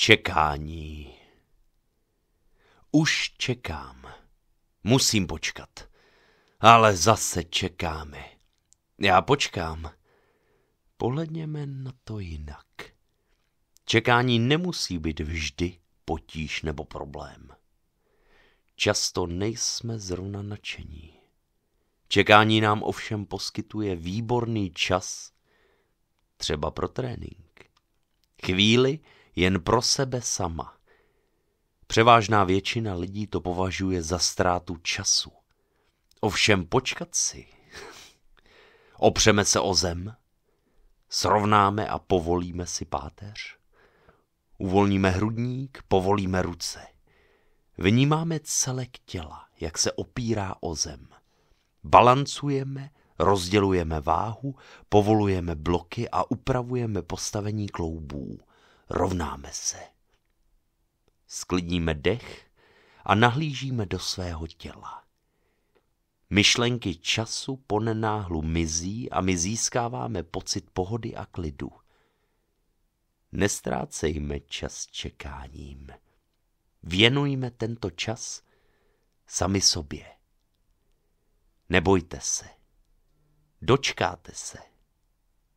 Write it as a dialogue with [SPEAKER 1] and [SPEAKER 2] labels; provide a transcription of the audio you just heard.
[SPEAKER 1] Čekání. Už čekám. Musím počkat. Ale zase čekáme. Já počkám. Pohledněme na to jinak. Čekání nemusí být vždy potíž nebo problém. Často nejsme zrovna nadšení. Čekání nám ovšem poskytuje výborný čas, třeba pro trénink. Chvíli, jen pro sebe sama. Převážná většina lidí to považuje za ztrátu času. Ovšem počkat si. Opřeme se o zem, srovnáme a povolíme si páteř. Uvolníme hrudník, povolíme ruce. Vnímáme celek těla, jak se opírá o zem. Balancujeme, rozdělujeme váhu, povolujeme bloky a upravujeme postavení kloubů rovnáme se. Sklidníme dech a nahlížíme do svého těla. Myšlenky času ponenáhlu mizí a my získáváme pocit pohody a klidu. Nestrácejme čas čekáním. Věnujme tento čas sami sobě. Nebojte se. Dočkáte se.